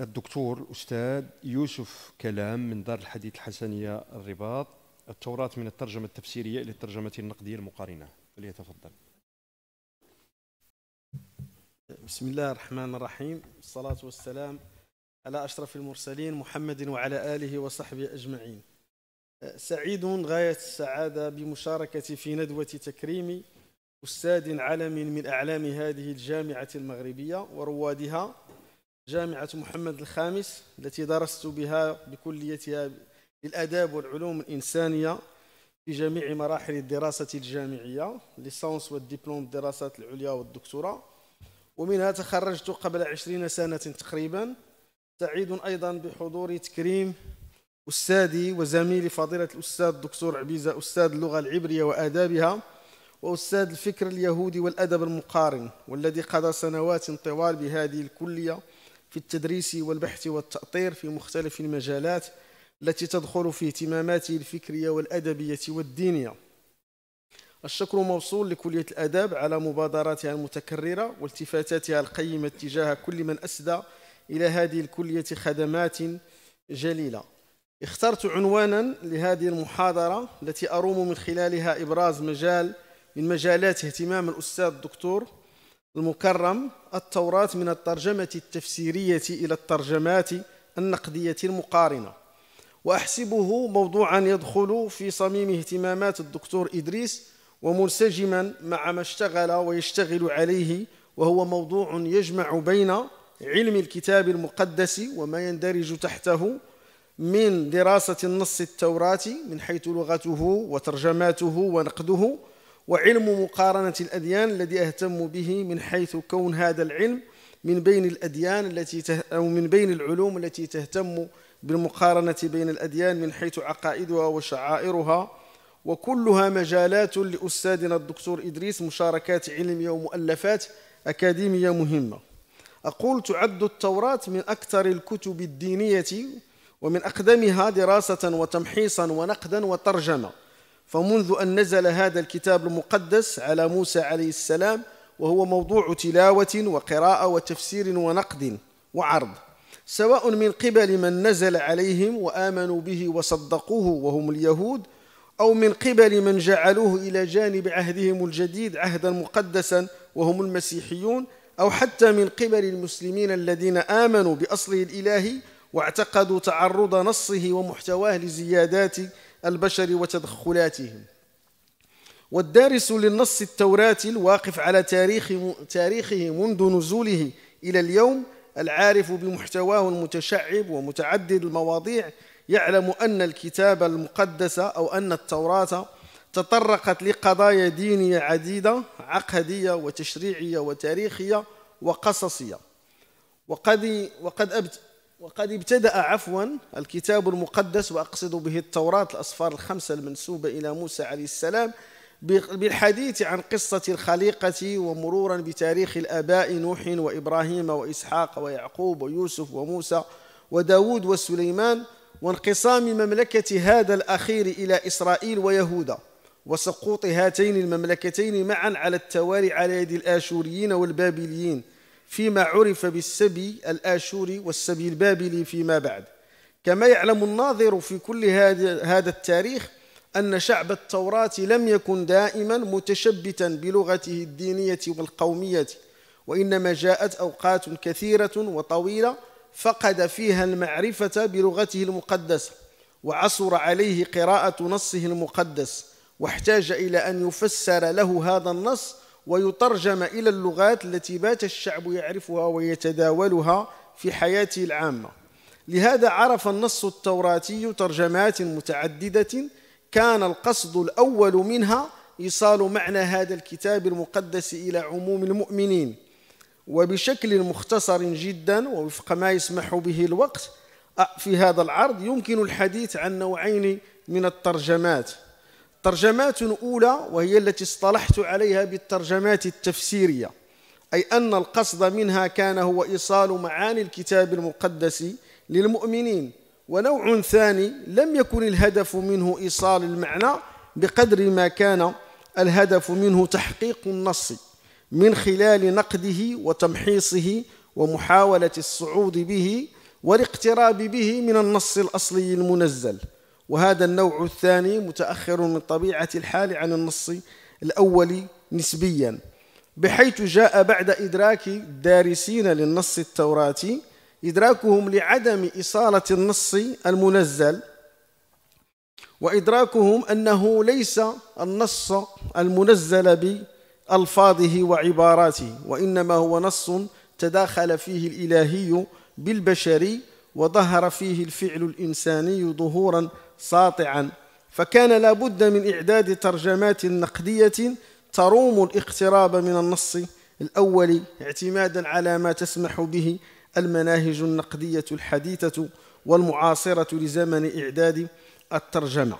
الدكتور الأستاذ يوسف كلام من دار الحديث الحسنية الرباط التوراة من الترجمة التفسيرية إلى الترجمة النقدية المقارنة فليتفضل بسم الله الرحمن الرحيم الصلاه والسلام على أشرف المرسلين محمد وعلى آله وصحبه أجمعين سعيد غاية السعادة بمشاركتي في ندوة تكريم أستاذ علم من أعلام هذه الجامعة المغربية وروادها جامعة محمد الخامس التي درست بها بكليتها الآداب والعلوم الإنسانية في جميع مراحل الدراسة الجامعية ليسانس والدبلوم الدراسات العليا والدكتوراه ومنها تخرجت قبل عشرين سنة تقريبا سعيد أيضا بحضور تكريم أستاذي وزميلي فضيلة الأستاذ الدكتور عبيزة أستاذ اللغة العبرية وآدابها وأستاذ الفكر اليهودي والأدب المقارن والذي قضى سنوات طوال بهذه الكلية في التدريس والبحث والتأطير في مختلف المجالات التي تدخل في اهتماماته الفكرية والأدبية والدينية الشكر موصول لكلية الآداب على مبادراتها المتكررة والتفاتاتها القيمة تجاه كل من أسدى إلى هذه الكلية خدمات جليلة اخترت عنوانا لهذه المحاضرة التي أروم من خلالها إبراز مجال من مجالات اهتمام الأستاذ الدكتور المكرم التوراة من الترجمة التفسيرية إلى الترجمات النقدية المقارنة وأحسبه موضوعا يدخل في صميم اهتمامات الدكتور إدريس ومنسجما مع ما اشتغل ويشتغل عليه وهو موضوع يجمع بين علم الكتاب المقدس وما يندرج تحته من دراسة النص التوراتي من حيث لغته وترجماته ونقده وعلم مقارنة الأديان الذي أهتم به من حيث كون هذا العلم من بين الأديان التي أو من بين العلوم التي تهتم بالمقارنة بين الأديان من حيث عقائدها وشعائرها وكلها مجالات لأستاذنا الدكتور إدريس مشاركات علمية ومؤلفات أكاديمية مهمة أقول تعد التوراة من أكثر الكتب الدينية ومن أقدمها دراسة وتمحيصا ونقدا وترجمة فمنذ أن نزل هذا الكتاب المقدس على موسى عليه السلام وهو موضوع تلاوة وقراءة وتفسير ونقد وعرض سواء من قبل من نزل عليهم وآمنوا به وصدقوه وهم اليهود أو من قبل من جعلوه إلى جانب عهدهم الجديد عهدا مقدسا وهم المسيحيون أو حتى من قبل المسلمين الذين آمنوا بأصله الإلهي واعتقدوا تعرض نصه ومحتواه لزيادات البشر وتدخلاتهم والدارس للنص التوراتي الواقف على تاريخ تاريخه منذ نزوله إلى اليوم العارف بمحتواه المتشعب ومتعدد المواضيع يعلم أن الكتاب المقدس أو أن التوراة تطرقت لقضايا دينية عديدة عقدية وتشريعية وتاريخية وقصصية وقد وقد وقد ابتدأ عفوا الكتاب المقدس وأقصد به التوراة الأصفار الخمسة المنسوبة إلى موسى عليه السلام بالحديث عن قصة الخليقة ومرورا بتاريخ الآباء نوح وإبراهيم وإسحاق ويعقوب ويوسف وموسى وداود وسليمان وانقسام مملكة هذا الأخير إلى إسرائيل ويهودا وسقوط هاتين المملكتين معا على التوالي على يد الآشوريين والبابليين فيما عرف بالسبي الآشوري والسبي البابلي فيما بعد كما يعلم الناظر في كل هذا التاريخ أن شعب التوراة لم يكن دائما متشبتا بلغته الدينية والقومية وإنما جاءت أوقات كثيرة وطويلة فقد فيها المعرفة بلغته المقدسة وعصر عليه قراءة نصه المقدس واحتاج إلى أن يفسر له هذا النص ويترجم إلى اللغات التي بات الشعب يعرفها ويتداولها في حياته العامة لهذا عرف النص التوراتي ترجمات متعددة كان القصد الأول منها إيصال معنى هذا الكتاب المقدس إلى عموم المؤمنين وبشكل مختصر جدا ووفق ما يسمح به الوقت في هذا العرض يمكن الحديث عن نوعين من الترجمات ترجمات أولى وهي التي اصطلحت عليها بالترجمات التفسيرية أي أن القصد منها كان هو إيصال معاني الكتاب المقدس للمؤمنين ونوع ثاني لم يكن الهدف منه إيصال المعنى بقدر ما كان الهدف منه تحقيق النص من خلال نقده وتمحيصه ومحاولة الصعود به والاقتراب به من النص الأصلي المنزل وهذا النوع الثاني متأخر من طبيعة الحال عن النص الأول نسبيا بحيث جاء بعد إدراك الدارسين للنص التوراتي إدراكهم لعدم إصالة النص المنزل وإدراكهم أنه ليس النص المنزل بألفاظه وعباراته وإنما هو نص تداخل فيه الإلهي بالبشري وظهر فيه الفعل الإنساني ظهورا ساطعا فكان لا بد من إعداد ترجمات نقدية تروم الاقتراب من النص الأول اعتمادا على ما تسمح به المناهج النقدية الحديثة والمعاصرة لزمن إعداد الترجمة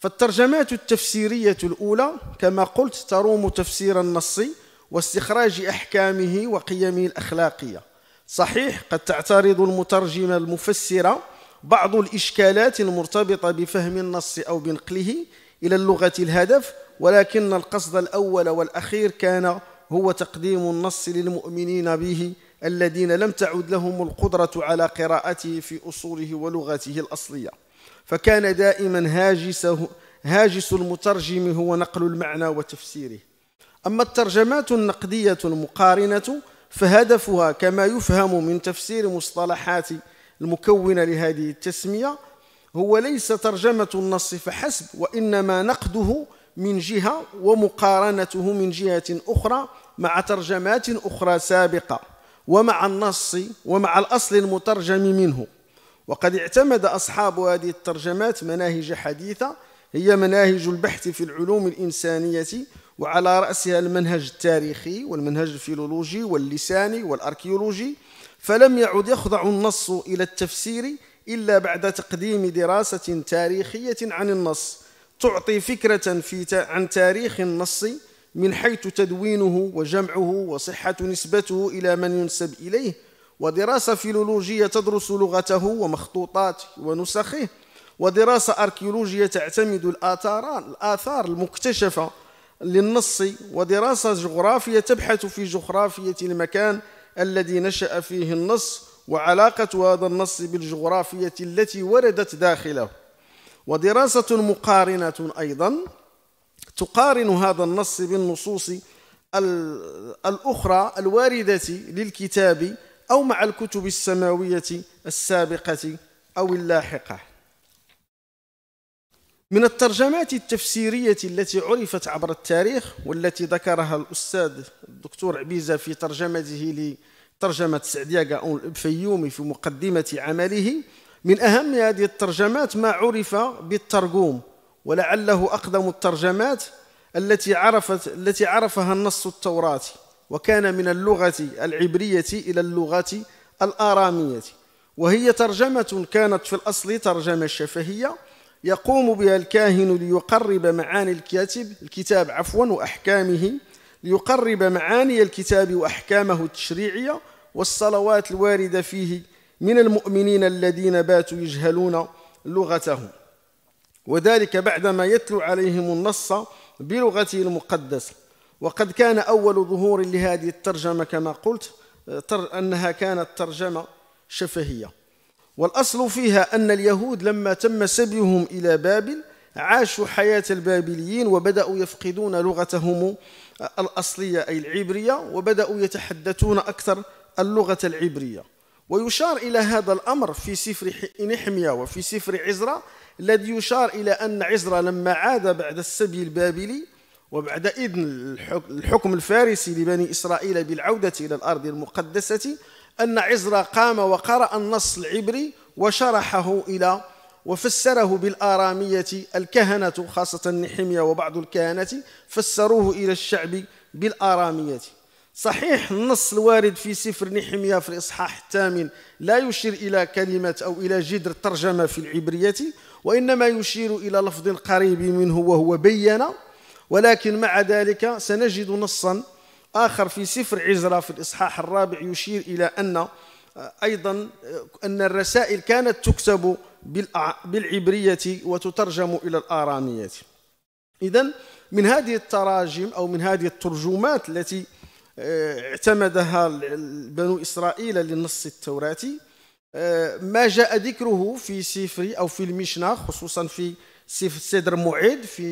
فالترجمات التفسيرية الأولى كما قلت تروم تفسير النص واستخراج أحكامه وقيمه الأخلاقية صحيح قد تعترض المترجمة المفسرة بعض الإشكالات المرتبطة بفهم النص أو بنقله إلى اللغة الهدف ولكن القصد الأول والأخير كان هو تقديم النص للمؤمنين به الذين لم تعد لهم القدرة على قراءته في أصوله ولغته الأصلية فكان دائما هاجسه هاجس المترجم هو نقل المعنى وتفسيره أما الترجمات النقدية المقارنة فهدفها كما يفهم من تفسير مصطلحات المكونة لهذه التسمية هو ليس ترجمة النص فحسب وإنما نقده من جهة ومقارنته من جهة أخرى مع ترجمات أخرى سابقة ومع النص ومع الأصل المترجم منه وقد اعتمد أصحاب هذه الترجمات مناهج حديثة هي مناهج البحث في العلوم الإنسانية وعلى رأسها المنهج التاريخي والمنهج الفيلولوجي واللساني والأركيولوجي فلم يعد يخضع النص إلى التفسير إلا بعد تقديم دراسة تاريخية عن النص تعطي فكرة في عن تاريخ النص من حيث تدوينه وجمعه وصحة نسبته إلى من ينسب إليه ودراسة فيلولوجية تدرس لغته ومخطوطاته ونسخه ودراسة أركيولوجية تعتمد الآثار الآثار المكتشفة للنص ودراسة جغرافية تبحث في جغرافية المكان الذي نشأ فيه النص وعلاقة هذا النص بالجغرافية التي وردت داخله ودراسة مقارنة أيضا تقارن هذا النص بالنصوص الأخرى الواردة للكتاب أو مع الكتب السماوية السابقة أو اللاحقة من الترجمات التفسيرية التي عرفت عبر التاريخ والتي ذكرها الأستاذ الدكتور عبيزة في ترجمته لترجمة سعدياغا أون الأبفيومي في مقدمة عمله من أهم هذه الترجمات ما عرف بالترجوم ولعله أقدم الترجمات التي عرفت التي عرفها النص التوراتي وكان من اللغة العبرية إلى اللغة الآرامية وهي ترجمة كانت في الأصل ترجمة شفهية يقوم بها الكاهن ليقرب معاني الكاتب الكتاب عفوا وأحكامه ليقرب معاني الكتاب وأحكامه التشريعية والصلوات الواردة فيه من المؤمنين الذين باتوا يجهلون لغتهم وذلك بعدما يتلو عليهم النص بلغته المقدسة وقد كان أول ظهور لهذه الترجمة كما قلت أنها كانت ترجمة شفهية والأصل فيها أن اليهود لما تم سبيهم إلى بابل عاشوا حياة البابليين وبدأوا يفقدون لغتهم الأصلية أي العبرية وبدأوا يتحدثون أكثر اللغة العبرية ويشار إلى هذا الأمر في سفر نحمية وفي سفر عزرة الذي يشار إلى أن عزرة لما عاد بعد السبي البابلي وبعد إذن الحكم الفارسي لبني إسرائيل بالعودة إلى الأرض المقدسة أن عزرا قام وقرأ النص العبري وشرحه إلى وفسره بالآرامية الكهنة خاصة النحمية وبعض الكهنة فسروه إلى الشعب بالآرامية صحيح النص الوارد في سفر نحمية في الإصحاح الثامن لا يشير إلى كلمة أو إلى جدر ترجمة في العبرية وإنما يشير إلى لفظ قريب منه وهو بيّن ولكن مع ذلك سنجد نصاً آخر في سفر عزرا في الإصحاح الرابع يشير إلى أن آه، أيضا آه، أن الرسائل كانت تكتب بالعبرية وتترجم إلى الآرامية إذا من هذه التراجم أو من هذه الترجمات التي آه، اعتمدها بنو إسرائيل للنص التوراتي ما جاء ذكره في سفر أو في المشنا خصوصا في سفر سدر معيد في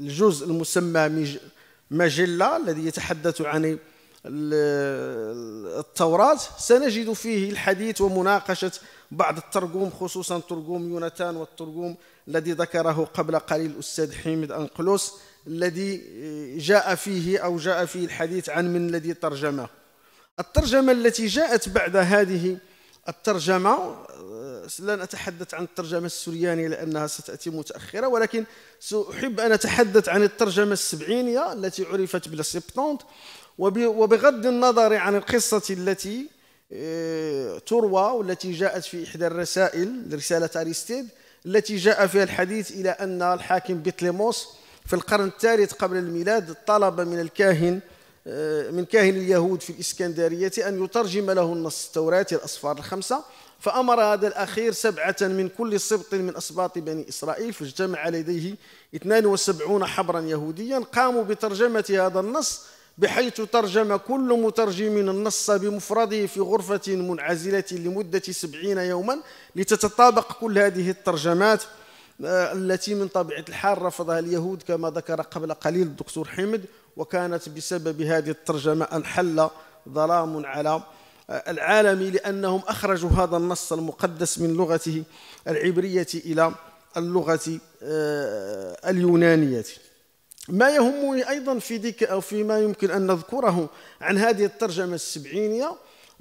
الجزء المسمى مجلة الذي يتحدث عن التوراة سنجد فيه الحديث ومناقشة بعض الترجوم خصوصا ترجوم يونتان والترجوم الذي ذكره قبل قليل الأستاذ حميد أنقلوس الذي جاء فيه أو جاء فيه الحديث عن من الذي ترجمه الترجمة التي جاءت بعد هذه الترجمة آه، لن أتحدث عن الترجمة السريانية لأنها ستأتي متأخرة ولكن سأحب أن أتحدث عن الترجمة السبعينية التي عرفت بالسبتونت وبغض النظر عن القصة التي آه، تروى والتي جاءت في إحدى الرسائل رسالة أريستيد التي جاء فيها الحديث إلى أن الحاكم بطليموس في القرن الثالث قبل الميلاد طلب من الكاهن آه، من كاهن اليهود في الإسكندرية أن يترجم له النص التوراتي الأصفار الخمسة فأمر هذا الأخير سبعة من كل سبط من أسباط بني إسرائيل فاجتمع لديه 72 حبرا يهوديا قاموا بترجمة هذا النص بحيث ترجم كل مترجم النص بمفرده في غرفة منعزلة لمدة سبعين يوما لتتطابق كل هذه الترجمات آه، التي من طبيعة الحال رفضها اليهود كما ذكر قبل قليل الدكتور حمد وكانت بسبب هذه الترجمة انحل ظلام على العالم لأنهم أخرجوا هذا النص المقدس من لغته العبرية إلى اللغة آه، اليونانية ما يهمني أيضا في ذيك أو فيما يمكن أن نذكره عن هذه الترجمة السبعينية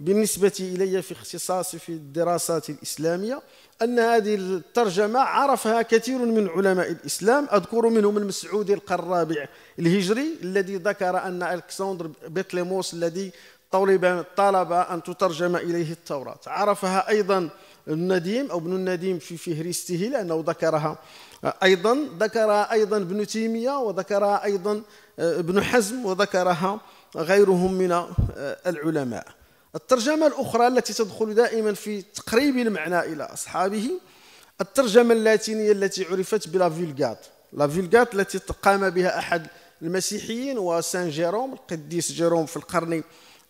بالنسبة إلي في اختصاصي في الدراسات الإسلامية أن هذه الترجمة عرفها كثير من علماء الإسلام أذكر منهم المسعودي القرابع الهجري الذي ذكر أن ألكسندر بطليموس الذي طلب طلب أن تترجم إليه التوراة عرفها أيضا النديم أو ابن النديم في فهرسته لأنه ذكرها أيضا ذكرها أيضا ابن تيمية وذكرها أيضا آه، ابن حزم وذكرها غيرهم من آه، العلماء الترجمة الأخرى التي تدخل دائما في تقريب المعنى إلى أصحابه الترجمة اللاتينية التي عرفت بلا فيلغات لا فيلغات التي قام بها أحد المسيحيين وسان جيروم القديس جيروم في القرن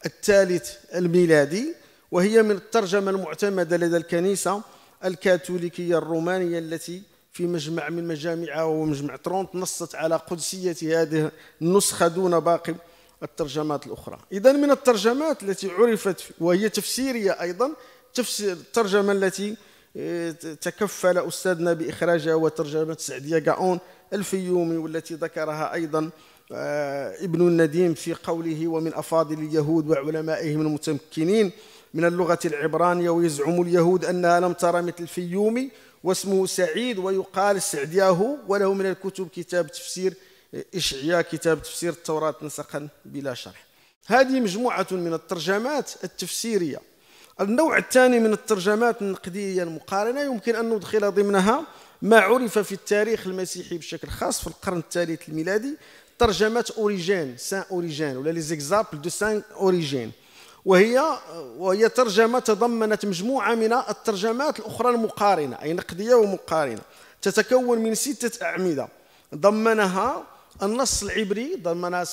الثالث الميلادي وهي من الترجمة المعتمدة لدى الكنيسة الكاثوليكية الرومانية التي في مجمع من مجامعها ومجمع ترونت نصت على قدسية هذه النسخة دون باقي الترجمات الأخرى إذا من الترجمات التي عرفت وهي تفسيرية أيضا تفسير الترجمة التي آه، تكفل أستاذنا بإخراجها وترجمة سعدية قعون الفيومي والتي ذكرها أيضا آه، ابن النديم في قوله ومن أفاضل اليهود وعلمائهم المتمكنين من اللغة العبرانية ويزعم اليهود أنها لم ترى مثل الفيومي واسمه سعيد ويقال سعدياه وله من الكتب كتاب تفسير إشعياء كتاب تفسير التوراة نسقا بلا شرح هذه مجموعة من الترجمات التفسيرية النوع الثاني من الترجمات النقدية المقارنة يمكن أن ندخل ضمنها ما عرف في التاريخ المسيحي بشكل خاص في القرن الثالث الميلادي ترجمة أوريجين سان أوريجين ولا لي زيكزامبل دو سان أوريجين وهي وهي ترجمة تضمنت مجموعة من الترجمات الأخرى المقارنة أي نقدية ومقارنة تتكون من ستة أعمدة ضمنها النص العبري ضمن آه،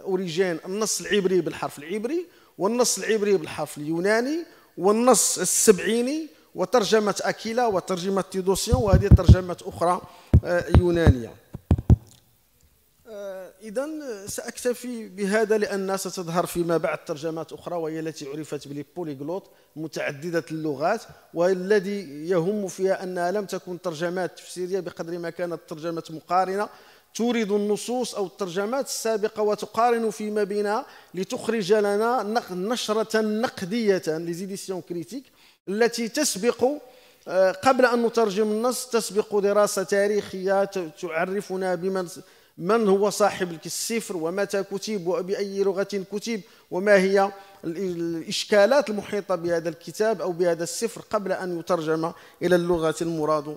اوريجين النص العبري بالحرف العبري والنص العبري بالحرف اليوناني والنص السبعيني وترجمة أكيلا وترجمة تيدوسيون وهذه ترجمة أخرى آه، يونانية آه، إذا سأكتفي بهذا لأن ستظهر فيما بعد ترجمات أخرى وهي التي عرفت بالبوليغلوت متعددة اللغات والذي يهم فيها أنها لم تكن ترجمات تفسيرية بقدر ما كانت ترجمة مقارنة تورد النصوص أو الترجمات السابقة وتقارن فيما بينها لتخرج لنا نشرة نقدية لزيديسيون كريتيك التي تسبق آه، قبل أن نترجم النص تسبق دراسة تاريخية تعرفنا بمن من هو صاحب السفر ومتى كتب وبأي لغة كتب وما هي الإشكالات المحيطة بهذا الكتاب أو بهذا السفر قبل أن يترجم إلى اللغة المراد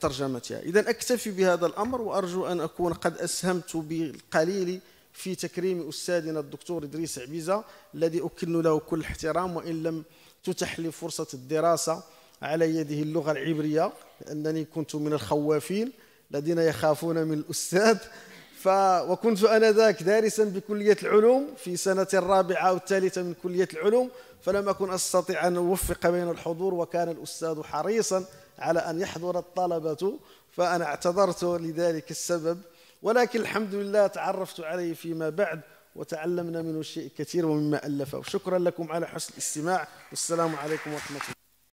ترجمتها إذا أكتفي بهذا الأمر وأرجو أن أكون قد أسهمت بالقليل في تكريم أستاذنا الدكتور إدريس عبيزة الذي أكن له كل احترام وإن لم تتح لي فرصة الدراسة على يده اللغة العبرية لأنني كنت من الخوافين الذين يخافون من الأستاذ ف وكنت انذاك دارسا بكليه العلوم في سنه الرابعه والثالثه من كليه العلوم فلم اكن استطيع ان اوفق بين الحضور وكان الاستاذ حريصا على ان يحضر الطلبه فانا اعتذرت لذلك السبب ولكن الحمد لله تعرفت عليه فيما بعد وتعلمنا منه شيء كثير ومما الفه شكرا لكم على حسن الاستماع والسلام عليكم ورحمه الله